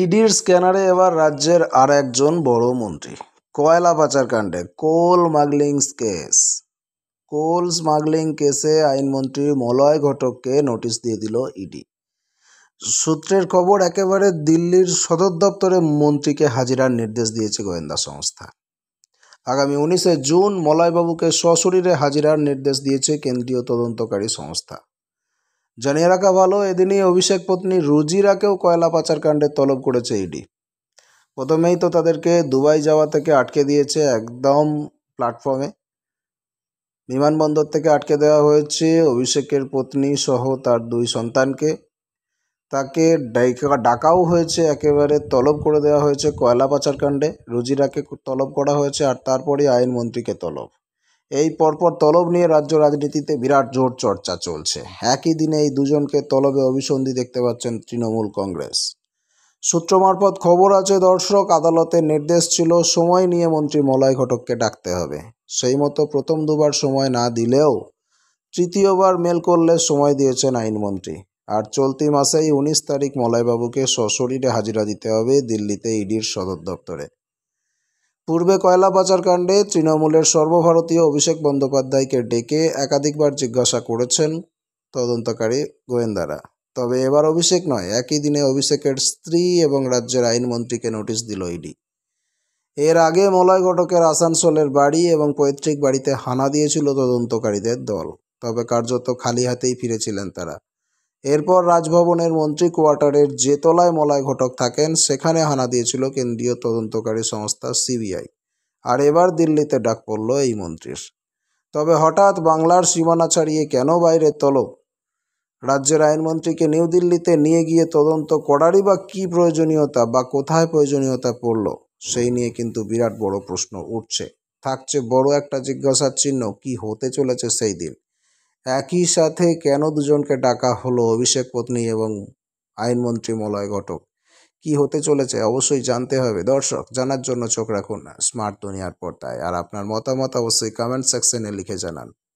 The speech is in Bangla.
ইডির স্ক্যানারে এবার রাজ্যের আর একজন বড় মন্ত্রী কয়লা পাচারকাণ্ডে coal smuggling case coal smuggling কেসে আইনমন্ত্রী মলয় ঘটককে নোটিশ দিয়ে দিল ইডি সূত্রের খবর একেবারে দিল্লির সদর দপ্তরে মন্ত্রীকে হাজিরার নির্দেশ দিয়েছে গোয়েন্দা সংস্থা আগামী উনিশে জুন মলয়বাবুকে সশরীরে হাজিরার নির্দেশ দিয়েছে কেন্দ্রীয় তদন্তকারী সংস্থা জানিয়ে রাখা ভালো এদিনই অভিষেক পত্নী রুজিরাকেও কয়লা পাচার কাণ্ডে তলব করেছে ইডি প্রথমেই তো তাদেরকে দুবাই যাওয়া থেকে আটকে দিয়েছে একদম প্ল্যাটফর্মে বিমানবন্দর থেকে আটকে দেওয়া হয়েছে অভিষেকের পত্নী সহ তার দুই সন্তানকে তাকে ডাকাও হয়েছে একেবারে তলব করে দেওয়া হয়েছে কয়লা পাচারকাণ্ডে রুজিরাকে তলব করা হয়েছে আর তারপরেই আইনমন্ত্রীকে তলব এই পরপর তলব নিয়ে রাজ্য রাজনীতিতে বিরাট জোর চর্চা চলছে একই দিনে এই দুজনকে তলবে অভিসন্ধি দেখতে পাচ্ছেন তৃণমূল কংগ্রেস সূত্র মারফত খবর আছে দর্শক আদালতের নির্দেশ ছিল সময় নিয়ে মন্ত্রী মলয় ঘটককে ডাকতে হবে সেই মতো প্রথম দুবার সময় না দিলেও তৃতীয়বার মেল করলে সময় দিয়েছেন আইনমন্ত্রী আর চলতি মাসেই উনিশ তারিখ মলয়বাবুকে সশরীরে হাজিরা দিতে হবে দিল্লিতে ইডির সদর দপ্তরে পূর্বে কয়লা পাচারকাণ্ডে তৃণমূলের সর্বভারতীয় অভিষেক বন্দ্যোপাধ্যায়কে ডেকে একাধিকবার জিজ্ঞাসা করেছেন তদন্তকারী গোয়েন্দারা তবে এবার অভিষেক নয় একই দিনে অভিষেকের স্ত্রী এবং রাজ্যের আইনমন্ত্রীকে নোটিশ দিল ইডি এর আগে মলয় ঘটকের আসানসোলের বাড়ি এবং পৈতৃক বাড়িতে হানা দিয়েছিল তদন্তকারীদের দল তবে কার্যত খালি হাতেই ফিরেছিলেন তারা এরপর রাজভবনের মন্ত্রী কোয়ার্টারের যে তলায় মলায় ঘটক থাকেন সেখানে হানা দিয়েছিল কেন্দ্রীয় তদন্তকারী সংস্থা সিবিআই আর এবার দিল্লিতে ডাক পড়ল এই মন্ত্রীর তবে হঠাৎ বাংলার সীমানা ছাড়িয়ে কেন বাইরে তলব রাজ্যের আইনমন্ত্রীকে নিউ দিল্লিতে নিয়ে গিয়ে তদন্ত করারই বা কী প্রয়োজনীয়তা বা কোথায় প্রয়োজনীয়তা পড়ল সেই নিয়ে কিন্তু বিরাট বড় প্রশ্ন উঠছে থাকছে বড় একটা জিজ্ঞাসার চিহ্ন কি হতে চলেছে সেই দিন একই সাথে কেন দুজনকে ডাকা হলো অভিষেক পত্নী এবং আইনমন্ত্রী মলয় ঘটক কি হতে চলেছে অবশ্যই জানতে হবে দর্শক জানার জন্য চোখ রাখুন স্মার্ট দুনিয়ার পর্দায় আর আপনার মতামত অবশ্যই কমেন্ট সেকশনে লিখে জানান